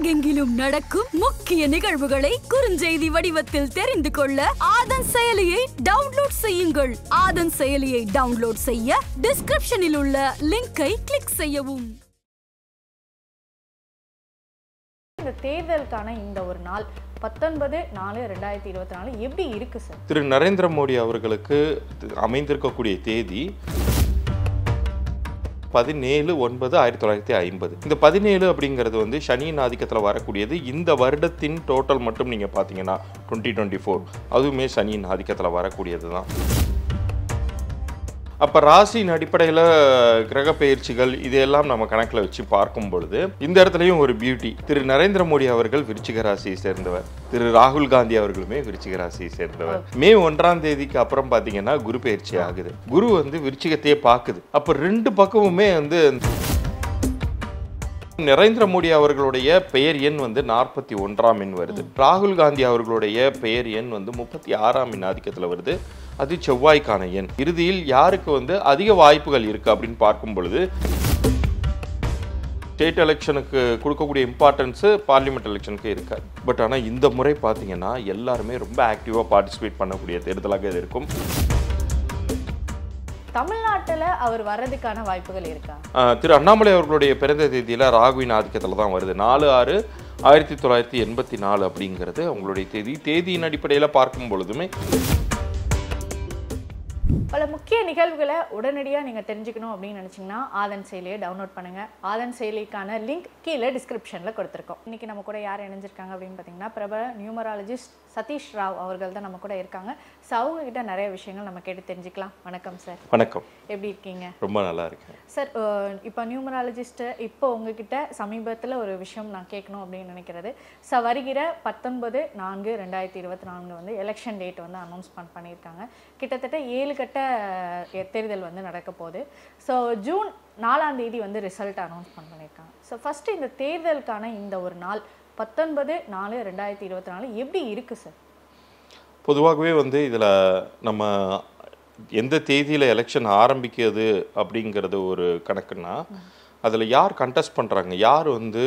உலகெங்கிலும் நடக்கும் முக்கிய நிகழ்வுகளை குறுஞ்செய்தி வடிவத்தில் தெரிந்து கொள்ள ஆதன் செயலியை டவுன்லோட் செய்யுங்கள் ஆதன் செயலியை டவுன்லோட் செய்ய டிஸ்கிரிப்ஷனில் உள்ள லிங்கை கிளிக் செய்யவும் இந்த தேர்தலுக்கான இந்த ஒரு நாள் பத்தொன்பது நாலு ரெண்டாயிரத்தி இருபத்தி நாலு எப்படி இருக்கு சார் திரு நரேந்திர மோடி அவர்களுக்கு அமைந்திருக்கக்கூடிய தேதி பதினேழு ஒன்பது ஆயிரத்தி தொள்ளாயிரத்தி ஐம்பது இந்த பதினேழு அப்படிங்கிறது வந்து சனியின் ஆதிக்கத்தில் வரக்கூடியது இந்த வருடத்தின் டோட்டல் மட்டும் நீங்கள் பார்த்தீங்கன்னா டுவெண்ட்டி டுவெண்ட்டி ஃபோர் அதுவுமே சனியின் ஆதிக்கத்தில் வரக்கூடியது தான் அப்போ ராசியின் அடிப்படையில் கிரக பயிற்சிகள் இதையெல்லாம் நம்ம கணக்கில் வச்சு பார்க்கும் பொழுது இந்த இடத்துலையும் ஒரு பியூட்டி திரு நரேந்திர மோடி அவர்கள் விருச்சிக ராசியை சேர்ந்தவர் திரு ராகுல் காந்தி அவர்களுமே விருச்சிக ராசியை சேர்ந்தவர் மே ஒன்றாம் தேதிக்கு அப்புறம் பார்த்தீங்கன்னா குரு பயிற்சி ஆகுது குரு வந்து விருச்சிகத்தையே பார்க்குது அப்போ ரெண்டு பக்கமுமே வந்து நரேந்திர மோடி அவர்களுடைய பெயர் எண் வந்து நாற்பத்தி ஒன்றாம் எண் வருது ராகுல் காந்தி அவர்களுடைய பெயர் எண் வந்து முப்பத்தி ஆறாம் எண் ஆதிக்கத்தில் வருது அது செவ்வாய்க்கான எண் இறுதியில் யாருக்கு வந்து அதிக வாய்ப்புகள் இருக்குது அப்படின்னு பார்க்கும் பொழுது ஸ்டேட் எலெக்ஷனுக்கு கொடுக்கக்கூடிய இம்பார்ட்டன்ஸு பார்லிமெண்ட் எலெக்ஷனுக்கு இருக்காது பட் ஆனால் இந்த முறை பார்த்தீங்கன்னா எல்லாருமே ரொம்ப ஆக்டிவாக பார்ட்டிசிபேட் பண்ணக்கூடிய தேர்தலாக இது இருக்கும் தமிழ்நாட்டில் அவர் வர்றதுக்கான வாய்ப்புகள் இருக்கா திரு அண்ணாமலை அவர்களுடைய பிறந்த தேதியில் ராகுவின் ஆதிக்கத்தில் தான் வருது நாலு ஆறு ஆயிரத்தி தொள்ளாயிரத்தி எண்பத்தி நாலு அப்படிங்கிறது அவங்களுடைய தேதி தேதியின் அடிப்படையில் பார்க்கும் பொழுதுமே பல முக்கிய நிகழ்வுகளை உடனடியாக நீங்கள் தெரிஞ்சுக்கணும் அப்படின்னு நினச்சிங்கன்னா ஆதன் செயலியை டவுன்லோட் பண்ணுங்கள் ஆதன் செயலிக்கான லிங்க் கீழே டிஸ்கிரிப்ஷனில் கொடுத்துருக்கோம் இன்றைக்கி நம்ம கூட யார் இணைஞ்சிருக்காங்க அப்படின்னு பார்த்தீங்கன்னா பிரபல நியூமராலஜிஸ்ட் சதீஷ் ராவ் அவர்கள் தான் நம்ம கூட இருக்காங்க ஸோ அவங்கக்கிட்ட நிறைய விஷயங்கள் நம்ம கேட்டு தெரிஞ்சுக்கலாம் வணக்கம் சார் வணக்கம் எப்படி இருக்கீங்க ரொம்ப நல்லா இருக்கு சார் இப்போ நியூமராலஜிஸ்ட்டு இப்போ உங்ககிட்ட சமீபத்தில் ஒரு விஷயம் நான் கேட்கணும் அப்படின்னு நினைக்கிறது ஸோ வருகிற பத்தொன்பது நான்கு ரெண்டாயிரத்தி இருபத்தி நான்கு வந்து எலெக்ஷன் டேட் வந்து அனௌன்ஸ் பண்ணியிருக்காங்க கிட்டத்தட்ட ஏழு கட்ட தேர்தல் வந்து நடக்க போகுது ஸோ ஜூன் நாலாம் தேதி வந்து ரிசல்ட் அனௌன்ஸ் பண்ணியிருக்காங்க ஸோ ஃபஸ்ட்டு இந்த தேர்தலுக்கான இந்த ஒரு நாள் பத்தொன்பது நாலு ரெண்டாயிரத்தி இருபத்தி நாலு எப்படி இருக்குது சார் பொதுவாகவே வந்து இதில் நம்ம எந்த தேதியில் எலெக்ஷன் ஆரம்பிக்கிறது அப்படிங்கிறது ஒரு கணக்குன்னா அதில் யார் கண்டெஸ்ட் பண்ணுறாங்க யார் வந்து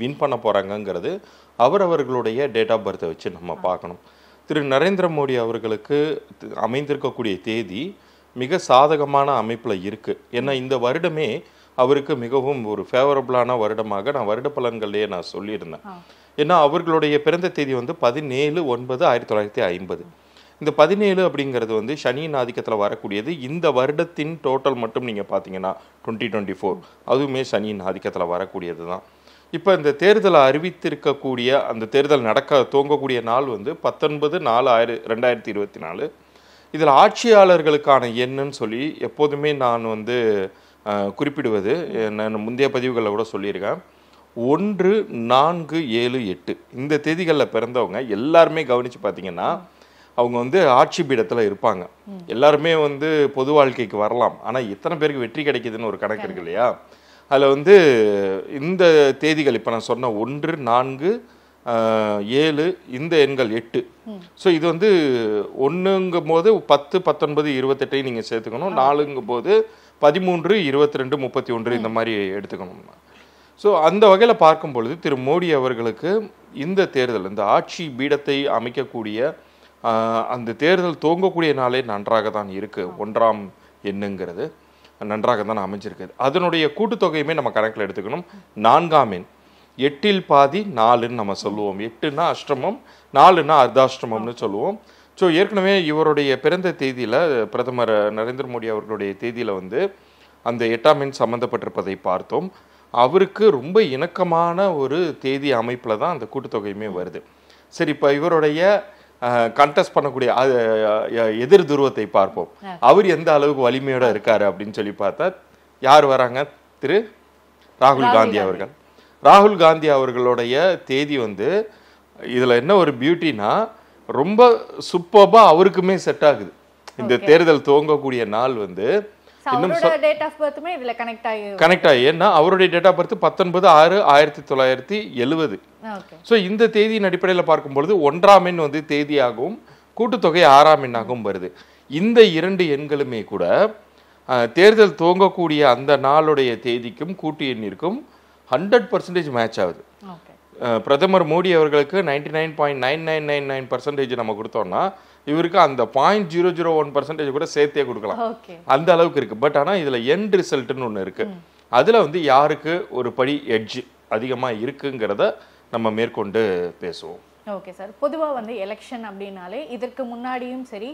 வின் பண்ண போகிறாங்கங்கிறது அவரவர்களுடைய டேட் ஆஃப் பர்த்தை வச்சு நம்ம பார்க்கணும் திரு நரேந்திர மோடி அவர்களுக்கு அமைந்திருக்கக்கூடிய தேதி மிக சாதகமான அமைப்பில் இருக்குது ஏன்னா இந்த வருடமே அவருக்கு மிகவும் ஒரு ஃபேவரபுளான வருடமாக நான் வருட பலன்கள்லேயே நான் சொல்லியிருந்தேன் ஏன்னா அவர்களுடைய பிறந்த தேதி வந்து பதினேழு ஒன்பது ஆயிரத்தி தொள்ளாயிரத்தி ஐம்பது இந்த பதினேழு அப்படிங்கிறது வந்து சனியின் ஆதிக்கத்தில் வரக்கூடியது இந்த வருடத்தின் டோட்டல் மட்டும் நீங்கள் பார்த்தீங்கன்னா டுவெண்ட்டி டுவெண்ட்டி ஃபோர் அதுவுமே சனியின் ஆதிக்கத்தில் வரக்கூடியது தான் இப்போ இந்த தேர்தலை அறிவித்திருக்கக்கூடிய அந்த தேர்தல் நடக்க துவங்கக்கூடிய நாள் வந்து பத்தொன்பது நாலு ஆயிரம் ரெண்டாயிரத்தி இருபத்தி நாலு இதில் ஆட்சியாளர்களுக்கான எண்ணுன்னு சொல்லி எப்போதுமே நான் வந்து குறிப்பிடுவது நான் முந்தைய பதிவுகளில் கூட சொல்லியிருக்கேன் ஒன்று நான்கு ஏழு எட்டு இந்த தேதிகளில் பிறந்தவங்க எல்லாருமே கவனித்து பார்த்தீங்கன்னா அவங்க வந்து ஆட்சி பீடத்தில் இருப்பாங்க எல்லாருமே வந்து பொது வாழ்க்கைக்கு வரலாம் ஆனால் எத்தனை பேருக்கு வெற்றி கிடைக்குதுன்னு ஒரு கணக்கு இருக்கு இல்லையா அதில் வந்து இந்த தேதிகள் இப்போ நான் சொன்ன ஒன்று நான்கு ஏழு இந்த எண்கள் எட்டு ஸோ இது வந்து ஒன்றுங்கும் போது பத்து பத்தொன்பது இருபத்தெட்டையும் நீங்கள் சேர்த்துக்கணும் நாலுங்கும் போது பதிமூன்று இருபத்தி ரெண்டு முப்பத்தி ஒன்று இந்த மாதிரி எடுத்துக்கணும்னா ஸோ அந்த வகையில் பார்க்கும் பொழுது திரு மோடி அவர்களுக்கு இந்த தேர்தல் இந்த ஆட்சி பீடத்தை அமைக்கக்கூடிய அந்த தேர்தல் துவங்கக்கூடிய நாளே நன்றாக தான் இருக்குது ஒன்றாம் எண்ணுங்கிறது நன்றாக தான் அமைஞ்சிருக்குது அதனுடைய கூட்டுத்தொகையுமே நம்ம கணக்கில் எடுத்துக்கணும் நான்காம் எண் எட்டில் பாதி நாலுன்னு நம்ம சொல்லுவோம் எட்டுன்னா அஷ்டமம் நாலுன்னா அர்த்தாஷ்டமம்னு சொல்லுவோம் ஸோ ஏற்கனவே இவருடைய பிறந்த தேதியில் பிரதமர் நரேந்திர மோடி அவர்களுடைய தேதியில் வந்து அந்த எட்டாம் எண் சம்மந்தப்பட்டிருப்பதை பார்த்தோம் அவருக்கு ரொம்ப இணக்கமான ஒரு தேதி அமைப்பில் தான் அந்த கூட்டுத்தொகையுமே வருது சரி இப்போ இவருடைய கண்டஸ்ட் பண்ணக்கூடிய எதிர் துருவத்தை பார்ப்போம் அவர் எந்த அளவுக்கு வலிமையோட இருக்காரு அப்படின்னு சொல்லி பார்த்தா யார் வராங்க திரு ராகுல் காந்தி அவர்கள் ராகுல் காந்தி அவர்களுடைய தேதி வந்து இதில் என்ன ஒரு பியூட்டினா ரொம்ப சூப்பர்பாக அவருக்குமே செட் ஆகுது இந்த தேர்தல் துவங்கக்கூடிய நாள் வந்து கனெக்ட் ஆகி ஏன்னா அவருடைய டேட் ஆஃப் பர்த் பத்தொன்பது ஆறு ஆயிரத்தி தொள்ளாயிரத்தி எழுவது ஸோ இந்த தேதியின் அடிப்படையில் பார்க்கும்பொழுது ஒன்றாம் எண் வந்து தேதியாகவும் கூட்டுத்தொகை ஆறாம் எண்ணாகவும் வருது இந்த இரண்டு எண்களுமே கூட தேர்தல் துவங்கக்கூடிய அந்த நாளுடைய தேதிக்கும் கூட்டு எண்ணிற்கும் ஹண்ட்ரட் பர்சன்டேஜ் மேட்ச் ஆகுது பிரதமர் மோடி அவர்களுக்கு ninety nine point nine nine nine nine percentage நம்ம கொடுத்தோம்னா இவருக்கு அந்த point zero zero one percentage கூட சேர்த்தே கொடுக்கலாம் அந்த அளவுக்கு இருக்குது பட் ஆனால் இதில் எண்ட் ரிசல்ட்டுன்னு ஒன்று இருக்குது அதில் வந்து யாருக்கு ஒரு படி எட்ஜ் அதிகமாக இருக்குங்கிறத நம்ம மேற்கொண்டு பேசுவோம் ஓகே சார் பொதுவாக வந்து எலெக்ஷன் அப்படின்னாலே இதற்கு முன்னாடியும் சரி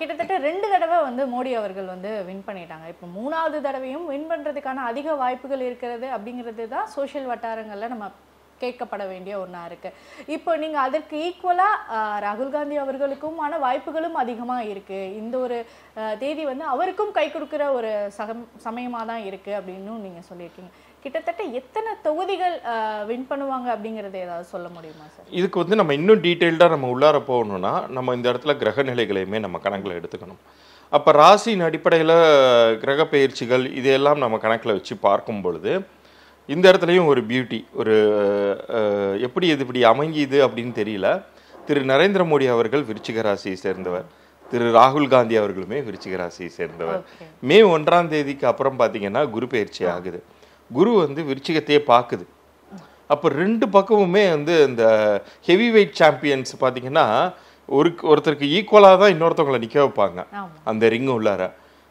கிட்டத்தட்ட ரெண்டு தடவை வந்து மோடி அவர்கள் வந்து வின் பண்ணிட்டாங்க இப்போ மூணாவது தடவையும் வின் பண்ணுறதுக்கான அதிக வாய்ப்புகள் இருக்கிறது அப்படிங்கிறது தான் சோஷியல் வட்டாரங்களில் நம்ம கேட்கப்பட வேண்டிய ஒன்றா இருக்குது இப்போ நீங்கள் அதற்கு ஈக்குவலாக ராகுல் காந்தி அவர்களுக்குமான வாய்ப்புகளும் அதிகமாக இருக்குது இந்த ஒரு தேதி வந்து அவருக்கும் கை கொடுக்குற ஒரு சகம் சமயமாக தான் இருக்குது அப்படின்னு நீங்கள் சொல்லியிருக்கீங்க கிட்டத்தட்ட எத்தனை தொகுதிகள் வின் பண்ணுவாங்க அப்படிங்கிறத ஏதாவது சொல்ல முடியுமா சார் இதுக்கு வந்து நம்ம இன்னும் டீட்டெயில்டாக நம்ம உள்ளார போகணும்னா நம்ம இந்த இடத்துல கிரக நிலைகளையுமே நம்ம கணக்கில் எடுத்துக்கணும் அப்போ ராசியின் அடிப்படையில் கிரக பயிற்சிகள் இதையெல்லாம் நம்ம கணக்கில் வச்சு பார்க்கும் பொழுது இந்த இடத்துலையும் ஒரு பியூட்டி ஒரு எப்படி இது இப்படி அமைஞ்சிது அப்படின்னு தெரியல திரு நரேந்திர மோடி அவர்கள் விருச்சிக ராசியை சேர்ந்தவர் திரு ராகுல் காந்தி அவர்களுமே விருச்சிக ராசியை சேர்ந்தவர் மே ஒன்றாம் தேதிக்கு அப்புறம் பார்த்தீங்கன்னா குரு பயிற்சி ஆகுது குரு வந்து விருச்சிகத்தையே பார்க்குது அப்போ ரெண்டு பக்கமுமே வந்து இந்த ஹெவி வெயிட் சாம்பியன்ஸ் பார்த்தீங்கன்னா ஒரு ஒருத்தருக்கு ஈக்குவலாக தான் இன்னொருத்தவங்களை நிற்க வைப்பாங்க அந்த ரிங் உள்ளார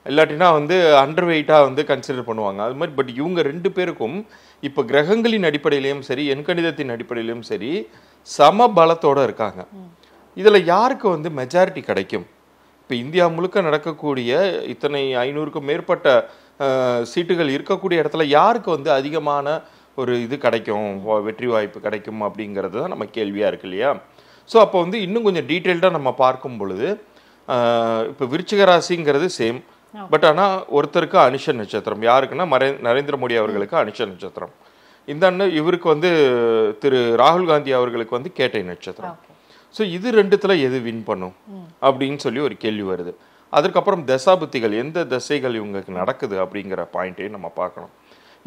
இல்லாட்டினா வந்து அண்டர் வெயிட்டாக வந்து கன்சிடர் பண்ணுவாங்க அது மாதிரி பட் இவங்க ரெண்டு பேருக்கும் இப்போ கிரகங்களின் அடிப்படையிலையும் சரி எண்கணிதத்தின் அடிப்படையிலையும் சரி சம பலத்தோடு இருக்காங்க இதில் யாருக்கு வந்து மெஜாரிட்டி கிடைக்கும் இப்போ இந்தியா முழுக்க நடக்கக்கூடிய இத்தனை ஐநூறுக்கும் மேற்பட்ட சீட்டுகள் இருக்கக்கூடிய இடத்துல யாருக்கு வந்து அதிகமான ஒரு இது கிடைக்கும் வெற்றி வாய்ப்பு கிடைக்கும் அப்படிங்கிறது தான் நம்ம கேள்வியாக இருக்கு இல்லையா ஸோ அப்போ வந்து இன்னும் கொஞ்சம் டீட்டெயில்டாக நம்ம பார்க்கும் பொழுது இப்போ விருச்சிக ராசிங்கிறது சேம் பட் ஆனால் ஒருத்தருக்கு அனுஷ நட்சத்திரம் யாருக்குன்னா மறை நரேந்திர மோடி அவர்களுக்கு அனுஷ நட்சத்திரம் இந்த அண்ணன் இவருக்கு வந்து திரு ராகுல் காந்தி அவர்களுக்கு வந்து கேட்டை நட்சத்திரம் ஸோ இது ரெண்டுத்தில் எது வின் பண்ணும் அப்படின்னு சொல்லி ஒரு கேள்வி வருது அதுக்கப்புறம் தசாபுத்திகள் எந்த தசைகள் இவங்களுக்கு நடக்குது அப்படிங்கிற பாயிண்ட்டையும் நம்ம பார்க்கணும்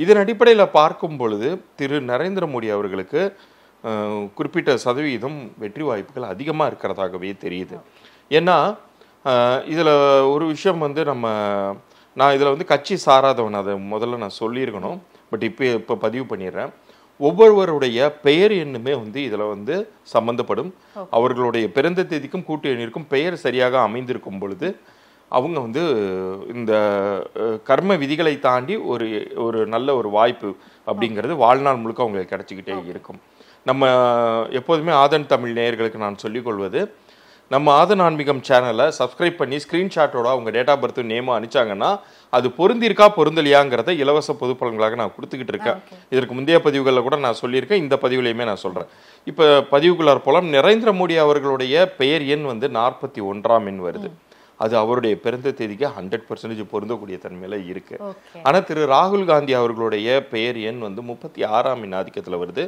இதன் அடிப்படையில் பார்க்கும் பொழுது திரு நரேந்திர மோடி அவர்களுக்கு குறிப்பிட்ட சதவீதம் வெற்றி வாய்ப்புகள் அதிகமாக இருக்கிறதாகவே தெரியுது ஏன்னா இதில் ஒரு விஷயம் வந்து நம்ம நான் இதில் வந்து கட்சி சாராதவன் அதை முதல்ல நான் சொல்லியிருக்கணும் பட் இப்போ இப்போ பதிவு பண்ணிடுறேன் ஒவ்வொருவருடைய பெயர் எண்ணுமே வந்து இதில் வந்து சம்மந்தப்படும் அவர்களுடைய பிறந்த தேதிக்கும் கூட்டு எண்ணிற்கும் பெயர் சரியாக அமைந்திருக்கும் பொழுது அவங்க வந்து இந்த கர்ம விதிகளை தாண்டி ஒரு ஒரு நல்ல ஒரு வாய்ப்பு அப்படிங்கிறது வாழ்நாள் முழுக்க அவங்களுக்கு கிடச்சிக்கிட்டே இருக்கும் நம்ம எப்போதுமே ஆதன் தமிழ் நேயர்களுக்கு நான் சொல்லிக்கொள்வது நம்ம ஆதன் ஆன்மீகம் சேனலை சப்ஸ்கிரைப் பண்ணி ஸ்க்ரீன்ஷாட்டோட அவங்க டேட் ஆஃப் பர்த் நேமாக அனுப்பிச்சாங்கன்னா அது பொருந்திருக்கா பொருந்தலையாங்கிறத இலவச பொது பலன்களாக நான் கொடுத்துக்கிட்டு இருக்கேன் இதற்கு முந்தைய பதிவுகளில் கூட நான் சொல்லியிருக்கேன் இந்த பதிவுலையுமே நான் சொல்கிறேன் இப்போ பதிவுக்குள்ளார் போலாம் நரேந்திர மோடி அவர்களுடைய பெயர் எண் வந்து நாற்பத்தி ஒன்றாம் எண் வருது அது அவருடைய பிறந்த தேதிக்கு ஹண்ட்ரட் பர்சன்டேஜ் பொருந்தக்கூடிய தன்மையில் இருக்கு ஆனால் திரு ராகுல் காந்தி அவர்களுடைய பெயர் எண் வந்து முப்பத்தி ஆறாம் எண் ஆதிக்கத்தில் வருது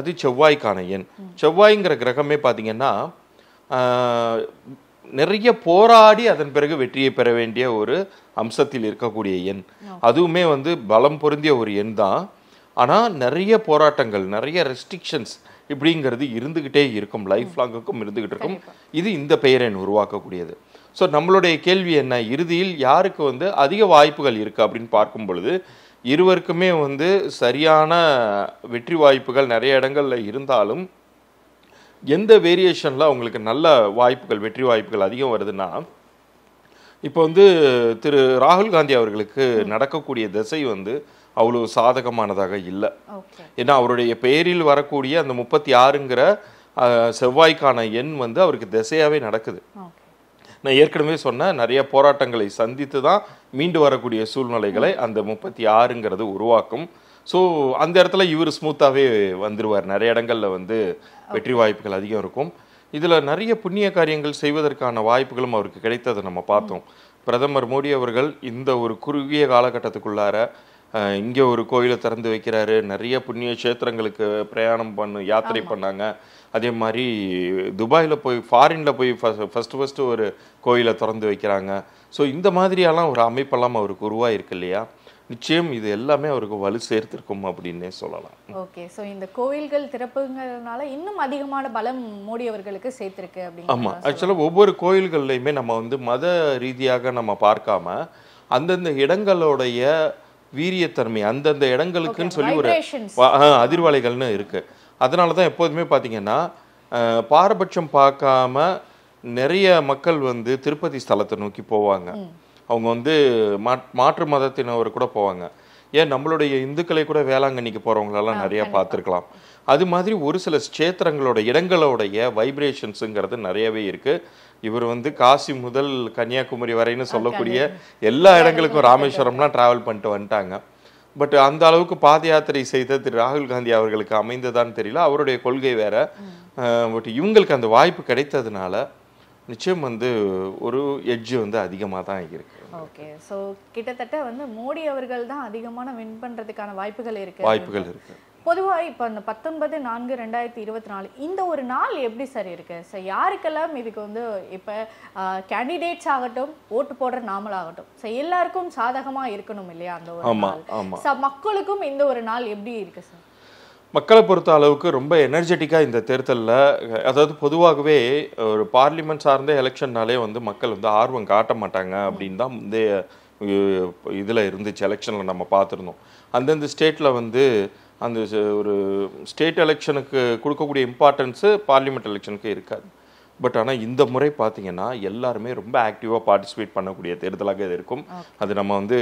அது செவ்வாய்க்கான எண் செவ்வாய்ங்கிற கிரகமே பார்த்தீங்கன்னா நிறைய போராடி அதன் பிறகு வெற்றியை பெற வேண்டிய ஒரு அம்சத்தில் இருக்கக்கூடிய எண் அதுவுமே வந்து பலம் பொருந்திய ஒரு எண் தான் ஆனால் நிறைய போராட்டங்கள் நிறைய ரெஸ்ட்ரிக்ஷன்ஸ் இப்படிங்கிறது இருந்துக்கிட்டே இருக்கும் லைஃப் லாங்குக்கும் இருந்துக்கிட்டு இருக்கும் இது இந்த பெயரெண் உருவாக்கக்கூடியது ஸோ நம்மளுடைய கேள்வி என்ன இறுதியில் யாருக்கு வந்து அதிக வாய்ப்புகள் இருக்குது அப்படின்னு பார்க்கும் பொழுது இருவருக்குமே வந்து சரியான வெற்றி வாய்ப்புகள் நிறைய இடங்களில் இருந்தாலும் எந்த வேரியேஷனில் அவங்களுக்கு நல்ல வாய்ப்புகள் வெற்றி வாய்ப்புகள் அதிகம் வருதுன்னா இப்போ வந்து திரு ராகுல் காந்தி அவர்களுக்கு நடக்கக்கூடிய திசை வந்து அவ்வளோ சாதகமானதாக இல்லை ஏன்னா அவருடைய பெயரில் வரக்கூடிய அந்த முப்பத்தி ஆறுங்கிற செவ்வாய்க்கான எண் வந்து அவருக்கு திசையாகவே நடக்குது நான் ஏற்கனவே சொன்ன நிறைய போராட்டங்களை சந்தித்து தான் மீண்டு வரக்கூடிய சூழ்நிலைகளை அந்த முப்பத்தி ஆறுங்கிறது உருவாக்கும் ஸோ அந்த இடத்துல இவர் ஸ்மூத்தாகவே வந்துடுவார் நிறைய இடங்களில் வந்து வெற்றி வாய்ப்புகள் அதிகம் இருக்கும் இதில் நிறைய புண்ணிய காரியங்கள் செய்வதற்கான வாய்ப்புகளும் அவருக்கு கிடைத்ததை நம்ம பார்த்தோம் hmm. பிரதமர் மோடி அவர்கள் இந்த ஒரு குறுகிய காலகட்டத்துக்குள்ளார இங்கே ஒரு கோயிலை திறந்து வைக்கிறாரு நிறைய புண்ணிய கஷேத்திரங்களுக்கு பிரயாணம் பண்ணு யாத்திரை பண்ணாங்க அதே மாதிரி துபாயில் போய் ஃபாரினில் போய் ஃபஸ்ட்டு ஃபஸ்ட்டு ஒரு கோயிலை திறந்து வைக்கிறாங்க ஸோ இந்த மாதிரியெல்லாம் ஒரு அமைப்பெல்லாம் அவருக்கு உருவாயிருக்கு இல்லையா நிச்சயம் இது எல்லாமே அவருக்கு வலு சேர்த்திருக்கும் அப்படின்னே சொல்லலாம் ஓகே ஸோ இந்த கோவில்கள் திறப்புங்கிறதுனால இன்னும் அதிகமான பலம் மோடி அவர்களுக்கு சேர்த்திருக்கு அப்படின்னு ஆமாம் ஆக்சுவலாக ஒவ்வொரு கோயில்கள்லையுமே நம்ம வந்து மத ரீதியாக நம்ம பார்க்காம அந்தந்த இடங்களுடைய வீரியத்தன்மை அந்தந்த இடங்களுக்குன்னு சொல்லி ஒரு அதிர்வலைகள்னு இருக்குது அதனால தான் எப்போதுமே பார்த்தீங்கன்னா பாரபட்சம் பார்க்காம நிறைய மக்கள் வந்து திருப்பதி ஸ்தலத்தை நோக்கி போவாங்க அவங்க வந்து மாற்று மதத்தினவர் கூட போவாங்க ஏன் நம்மளுடைய இந்துக்களை கூட வேளாங்கண்ணிக்கு போகிறவங்களெல்லாம் நிறையா பார்த்துருக்கலாம் அது மாதிரி ஒரு சில ஸ்டேத்திரங்களோட இடங்களோடைய வைப்ரேஷன்ஸுங்கிறது நிறையவே இருக்குது இவர் வந்து காசி முதல் கன்னியாகுமரி வரைன்னு சொல்லக்கூடிய எல்லா இடங்களுக்கும் ராமேஸ்வரம்லாம் ட்ராவல் பண்ணிட்டு வந்துட்டாங்க பட் அந்த அளவுக்கு பாத யாத்திரை செய்த திரு ராகுல் காந்தி அவர்களுக்கு அமைந்ததான்னு தெரியல அவருடைய கொள்கை வேற பட் இவங்களுக்கு அந்த வாய்ப்பு கிடைத்ததுனால நிச்சயம் வந்து ஒரு எட்ஜு வந்து அதிகமாக தான் இருக்கு ஓகே ஸோ கிட்டத்தட்ட வந்து மோடி அவர்கள் தான் அதிகமான வின் பண்ணுறதுக்கான வாய்ப்புகள் இருக்கு வாய்ப்புகள் இருக்கு பொதுவாக இப்போ அந்த பத்தொன்பது நான்கு ரெண்டாயிரத்தி இருபத்தி நாலு இந்த ஒரு நாள் எப்படி சார் இருக்கு சார் யாருக்கெல்லாம் இதுக்கு வந்து இப்போ கேண்டிடேட்ஸ் ஆகட்டும் ஓட்டு போடுற நாமளாகட்டும் சார் எல்லாருக்கும் சாதகமாக இருக்கணும் இல்லையா அந்த ஒரு நாள் மக்களுக்கும் இந்த ஒரு நாள் எப்படி இருக்கு சார் மக்களை பொறுத்த அளவுக்கு ரொம்ப எனர்ஜெட்டிக்காக இந்த தேர்தலில் அதாவது பொதுவாகவே ஒரு பார்லிமெண்ட் சார்ந்த எலெக்ஷன்னாலே வந்து மக்கள் வந்து ஆர்வம் காட்ட மாட்டாங்க அப்படின்னு தான் முந்தைய இதில் இருந்துச்சு எலெக்ஷனில் நம்ம பார்த்துருந்தோம் அந்தந்த ஸ்டேட்டில் வந்து அந்த ஒரு ஸ்டேட் எலெக்ஷனுக்கு கொடுக்கக்கூடிய இம்பார்ட்டன்ஸு பார்லிமெண்ட் எலெக்ஷனுக்கு இருக்காது பட் ஆனால் இந்த முறை பார்த்தீங்கன்னா எல்லாருமே ரொம்ப ஆக்டிவாக பார்ட்டிசிபேட் பண்ணக்கூடிய தேர்தலாக இது இருக்கும் அது நம்ம வந்து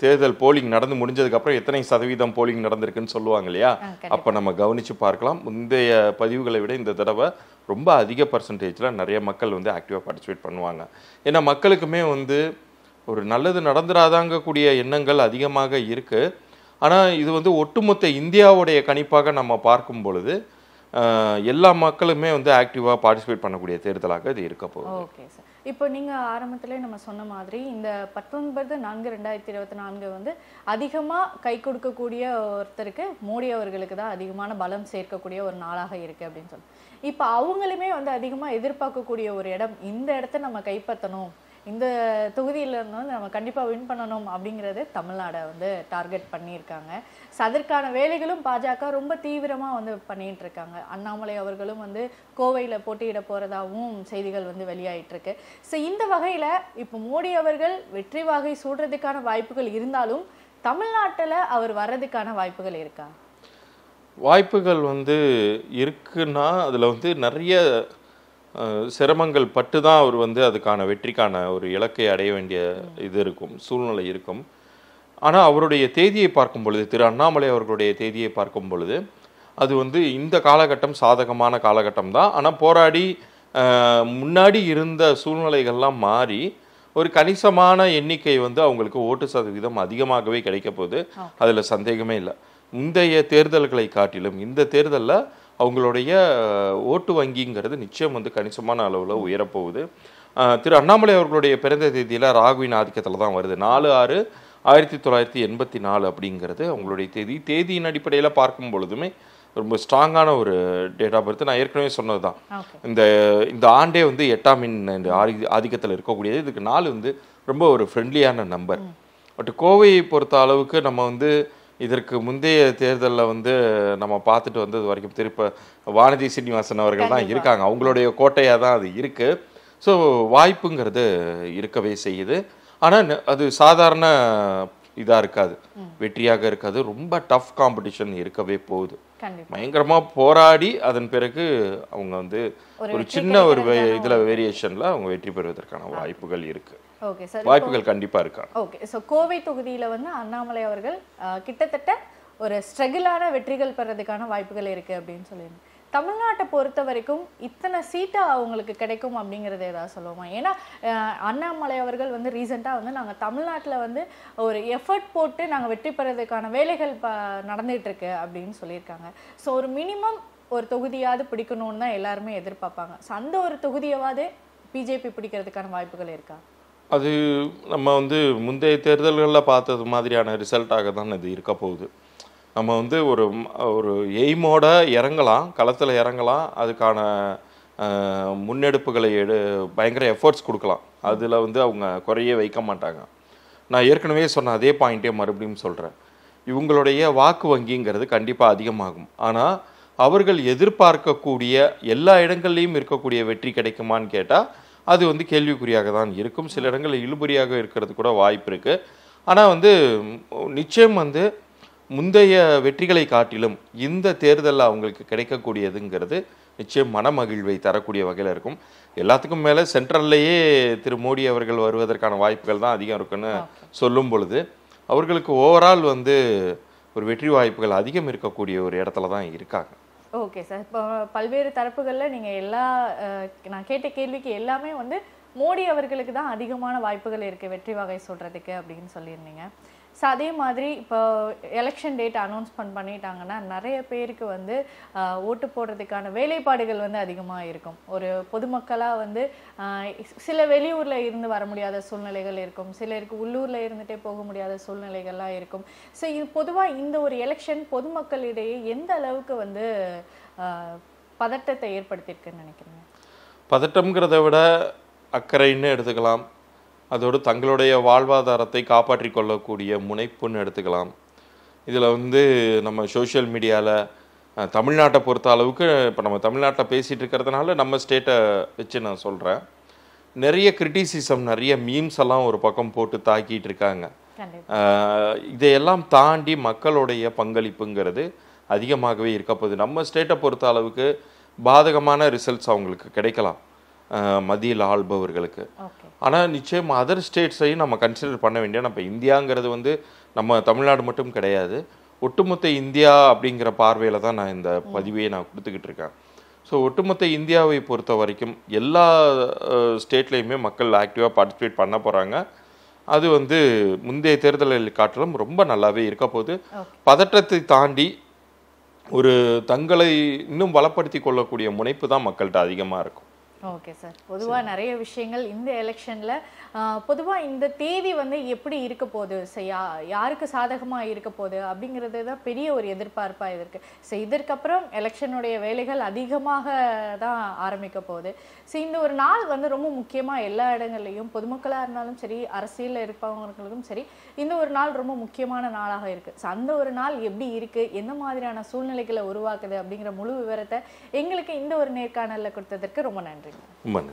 தேர்தல் போலிங் நடந்து முடிஞ்சதுக்கப்புறம் எத்தனை சதவீதம் போலிங் நடந்திருக்குன்னு சொல்லுவாங்க இல்லையா அப்போ நம்ம கவனித்து பார்க்கலாம் முந்தைய பதிவுகளை விட இந்த தடவை ரொம்ப அதிக பர்சன்டேஜில் நிறைய மக்கள் வந்து ஆக்டிவாக பார்ட்டிசிபேட் பண்ணுவாங்க ஏன்னா மக்களுக்குமே வந்து ஒரு நல்லது நடந்துடாதாங்கக்கூடிய எண்ணங்கள் அதிகமாக இருக்குது ஆனால் இது வந்து ஒட்டுமொத்த இந்தியாவுடைய கணிப்பாக நம்ம பார்க்கும் பொழுது எல்லா மக்களுமே வந்து ஆக்டிவாக பார்ட்டிசிபேட் பண்ணக்கூடிய தேர்தலாக இது இருக்க போகுது ஓகே சார் இப்போ நீங்கள் ஆரம்பத்தில் நம்ம சொன்ன மாதிரி இந்த பத்தொன்பது நான்கு ரெண்டாயிரத்தி இருபத்தி நான்கு வந்து அதிகமாக கை கொடுக்கக்கூடிய ஒருத்தருக்கு மோடி அவர்களுக்கு தான் அதிகமான பலம் சேர்க்கக்கூடிய ஒரு நாளாக இருக்குது அப்படின்னு சொல்லி இப்போ அவங்களுமே வந்து அதிகமாக எதிர்பார்க்கக்கூடிய ஒரு இடம் இந்த இடத்த நம்ம கைப்பற்றணும் இந்த தொகுதியில் இருந்தோம் நம்ம கண்டிப்பாக வின் பண்ணணும் அப்படிங்கிறது தமிழ்நாடை வந்து டார்கெட் பண்ணியிருக்காங்க ஸோ அதற்கான வேலைகளும் பாஜக ரொம்ப தீவிரமாக வந்து பண்ணிகிட்டு இருக்காங்க அண்ணாமலை அவர்களும் வந்து கோவையில் போட்டியிட போகிறதாகவும் செய்திகள் வந்து வெளியாயிட்டிருக்கு ஸோ இந்த வகையில் இப்போ மோடி அவர்கள் வெற்றி வாகை சூடுறதுக்கான வாய்ப்புகள் இருந்தாலும் தமிழ்நாட்டில் அவர் வர்றதுக்கான வாய்ப்புகள் இருக்கா வாய்ப்புகள் வந்து இருக்குன்னா அதில் வந்து நிறைய சிரமங்கள் பட்டு தான் அவர் வந்து அதுக்கான வெற்றிக்கான ஒரு இலக்கை அடைய வேண்டிய இது இருக்கும் சூழ்நிலை இருக்கும் ஆனால் அவருடைய தேதியை பார்க்கும் பொழுது திரு அண்ணாமலை அவர்களுடைய தேதியை பார்க்கும் பொழுது அது வந்து இந்த காலகட்டம் சாதகமான காலகட்டம் தான் ஆனால் போராடி முன்னாடி இருந்த சூழ்நிலைகள்லாம் மாறி ஒரு கணிசமான எண்ணிக்கை வந்து அவங்களுக்கு ஓட்டு சதவீதம் அதிகமாகவே கிடைக்க போகுது அதில் சந்தேகமே இல்லை முந்தைய தேர்தல்களை காட்டிலும் இந்த தேர்தலில் அவங்களுடைய ஓட்டு வங்கிங்கிறது நிச்சயம் வந்து கணிசமான அளவில் உயரப்போகுது திரு அண்ணாமலை அவர்களுடைய பிறந்த தேதியில் ராகுவின் ஆதிக்கத்தில் தான் வருது நாலு ஆறு ஆயிரத்தி தொள்ளாயிரத்தி எண்பத்தி நாலு அப்படிங்கிறது அவங்களுடைய தேதி தேதியின் அடிப்படையில் பார்க்கும் பொழுதுமே ரொம்ப ஸ்ட்ராங்கான ஒரு டேட் ஆஃப் பர்த் நான் ஏற்கனவே சொன்னது தான் இந்த இந்த ஆண்டே வந்து எட்டாம் மின் ஆதி ஆதிக்கத்தில் இருக்கக்கூடியது இதுக்கு நாலு வந்து ரொம்ப ஒரு ஃப்ரெண்ட்லியான நம்பர் பட் கோவையை பொறுத்த அளவுக்கு நம்ம வந்து இதற்கு முந்தைய தேர்தலில் வந்து நம்ம பார்த்துட்டு வந்தது வரைக்கும் திருப்ப வானதி சீனிவாசன் அவர்கள் தான் இருக்காங்க அவங்களுடைய கோட்டையாக தான் அது இருக்குது ஸோ வாய்ப்புங்கிறது இருக்கவே செய்யுது ஆனால் அது சாதாரண இதாக இருக்காது வெற்றியாக இருக்காது ரொம்ப டஃப் காம்படிஷன் இருக்கவே போகுது பயங்கரமாக போராடி அதன் பிறகு அவங்க வந்து ஒரு சின்ன ஒரு இதில் வேரியேஷனில் அவங்க வெற்றி பெறுவதற்கான வாய்ப்புகள் இருக்குது ஓகே சார் வாய்ப்புகள் கண்டிப்பாக இருக்கா ஓகே ஸோ கோவை தொகுதியில் வந்து அண்ணாமலை அவர்கள் கிட்டத்தட்ட ஒரு ஸ்ட்ரகிளான வெற்றிகள் பெறதுக்கான வாய்ப்புகள் இருக்குது அப்படின்னு சொல்லியிருந்தேன் தமிழ்நாட்டை பொறுத்த வரைக்கும் இத்தனை சீட்டு அவங்களுக்கு கிடைக்கும் அப்படிங்கறத ஏதாவது சொல்லுவோமா ஏன்னா அண்ணாமலை அவர்கள் வந்து ரீசெண்டாக வந்து நாங்கள் தமிழ்நாட்டில் வந்து ஒரு எஃபர்ட் போட்டு நாங்கள் வெற்றி பெறதுக்கான வேலைகள் ப நடந்துகிட்ருக்கு அப்படின்னு சொல்லியிருக்காங்க ஸோ ஒரு மினிமம் ஒரு தொகுதியாவது பிடிக்கணும்னு தான் எல்லாருமே எதிர்பார்ப்பாங்க ஸோ அந்த ஒரு தொகுதியாவது பிஜேபி பிடிக்கிறதுக்கான வாய்ப்புகள் இருக்கா அது நம்ம வந்து முந்தைய தேர்தல்களில் பார்த்தது மாதிரியான ரிசல்ட்டாக தான் இது இருக்க போகுது நம்ம வந்து ஒரு ஒரு எய்மோட இறங்கலாம் களத்தில் இறங்கலாம் அதுக்கான முன்னெடுப்புகளை எடு பயங்கர எஃபர்ட்ஸ் கொடுக்கலாம் அதில் வந்து அவங்க குறைய வைக்க மாட்டாங்க நான் ஏற்கனவே சொன்ன அதே பாயிண்ட்டே மறுபடியும் சொல்கிறேன் இவங்களுடைய வாக்கு வங்கிங்கிறது கண்டிப்பாக அதிகமாகும் ஆனால் அவர்கள் எதிர்பார்க்கக்கூடிய எல்லா இடங்கள்லையும் இருக்கக்கூடிய வெற்றி கிடைக்குமான்னு கேட்டால் அது வந்து கேள்விக்குறியாக தான் இருக்கும் சில இடங்களில் இழுபறியாக இருக்கிறது கூட வாய்ப்பு இருக்குது ஆனால் வந்து நிச்சயம் வந்து முந்தைய வெற்றிகளை காட்டிலும் இந்த தேர்தலில் அவங்களுக்கு கிடைக்கக்கூடியதுங்கிறது நிச்சயம் மனமகிழ்வை தரக்கூடிய வகையில் இருக்கும் எல்லாத்துக்கும் மேலே சென்ட்ரல்லையே திரு மோடி அவர்கள் வருவதற்கான வாய்ப்புகள் தான் அதிகம் இருக்குன்னு சொல்லும் பொழுது அவர்களுக்கு ஓவரால் வந்து ஒரு வெற்றி வாய்ப்புகள் அதிகம் இருக்கக்கூடிய ஒரு இடத்துல தான் இருக்காங்க ஓகே சார் இப்போ பல்வேறு தரப்புகளில் நீங்கள் எல்லா நான் கேட்ட கேள்விக்கு எல்லாமே வந்து மோடி அவர்களுக்கு தான் அதிகமான வாய்ப்புகள் இருக்குது வெற்றி வகை சொல்கிறதுக்கு அப்படின்னு சொல்லியிருந்தீங்க ஸோ அதே மாதிரி இப்போ எலெக்ஷன் டேட் அனௌன்ஸ்மெண்ட் பண்ணிட்டாங்கன்னா நிறைய பேருக்கு வந்து ஓட்டு போடுறதுக்கான வேலைப்பாடுகள் வந்து அதிகமாக இருக்கும் ஒரு பொதுமக்களாக வந்து சில வெளியூரில் இருந்து வர முடியாத சூழ்நிலைகள் இருக்கும் சிலருக்கு உள்ளூரில் இருந்துகிட்டே போக முடியாத சூழ்நிலைகள்லாம் இருக்கும் ஸோ இது பொதுவாக இந்த ஒரு எலெக்ஷன் பொதுமக்களிடையே எந்த அளவுக்கு வந்து பதட்டத்தை ஏற்படுத்தியிருக்குன்னு நினைக்கிறீங்க பதட்டம்ங்கிறத விட அக்கறைன்னு எடுத்துக்கலாம் அதோடு தங்களுடைய வாழ்வாதாரத்தை காப்பாற்றி கொள்ளக்கூடிய முனைப்புன்னு எடுத்துக்கலாம் இதில் வந்து நம்ம சோஷியல் மீடியாவில் தமிழ்நாட்டை பொறுத்த அளவுக்கு இப்போ நம்ம தமிழ்நாட்டில் பேசிகிட்டு இருக்கிறதுனால நம்ம ஸ்டேட்டை வச்சு நான் சொல்கிறேன் நிறைய கிரிட்டிசிசம் நிறைய மீம்ஸ் எல்லாம் ஒரு பக்கம் போட்டு தாக்கிட்டு இருக்காங்க இதையெல்லாம் தாண்டி மக்களுடைய பங்களிப்புங்கிறது அதிகமாகவே இருக்கப்போகுது நம்ம ஸ்டேட்டை பொறுத்த அளவுக்கு பாதகமான ரிசல்ட்ஸ் அவங்களுக்கு கிடைக்கலாம் மதியில் ஆள்பவர்களுக்கு ஆனால் நிச்சயம் அதர் ஸ்டேட்ஸையும் நம்ம கன்சிடர் பண்ண வேண்டிய நம்ம இந்தியாங்கிறது வந்து நம்ம தமிழ்நாடு மட்டும் கிடையாது ஒட்டுமொத்த இந்தியா அப்படிங்கிற பார்வையில் தான் நான் இந்த பதிவையை நான் கொடுத்துக்கிட்டு இருக்கேன் ஸோ ஒட்டுமொத்த இந்தியாவை பொறுத்த வரைக்கும் எல்லா ஸ்டேட்லேயுமே மக்கள் ஆக்டிவாக பார்ட்டிசிபேட் பண்ண போகிறாங்க அது வந்து முந்தைய தேர்தலில் காட்டிலும் ரொம்ப நல்லாவே இருக்க போது பதற்றத்தை தாண்டி ஒரு தங்களை இன்னும் வளப்படுத்தி கொள்ளக்கூடிய முனைப்பு தான் மக்கள்கிட்ட அதிகமாக இருக்கும் ஓகே சார் பொதுவாக நிறைய விஷயங்கள் இந்த எலெக்ஷனில் பொதுவாக இந்த தேதி வந்து எப்படி இருக்க போகுது யா யாருக்கு சாதகமாக இருக்க போகுது அப்படிங்கிறது தான் பெரிய ஒரு எதிர்பார்ப்பாக இருக்குது ஸோ இதற்கப்புறம் எலெக்ஷனுடைய வேலைகள் அதிகமாக தான் ஆரம்பிக்க போகுது ஸோ இந்த ஒரு நாள் வந்து ரொம்ப முக்கியமாக எல்லா இடங்கள்லையும் பொதுமக்களாக இருந்தாலும் சரி அரசியலில் இருப்பவங்களுக்கும் சரி இந்த ஒரு நாள் ரொம்ப முக்கியமான நாளாக இருக்குது ஸோ அந்த ஒரு நாள் எப்படி இருக்குது எந்த மாதிரியான சூழ்நிலைகளை உருவாக்குது அப்படிங்கிற முழு விவரத்தை எங்களுக்கு இந்த ஒரு நேர்காணலில் கொடுத்ததற்கு ரொம்ப நன்றி Bueno,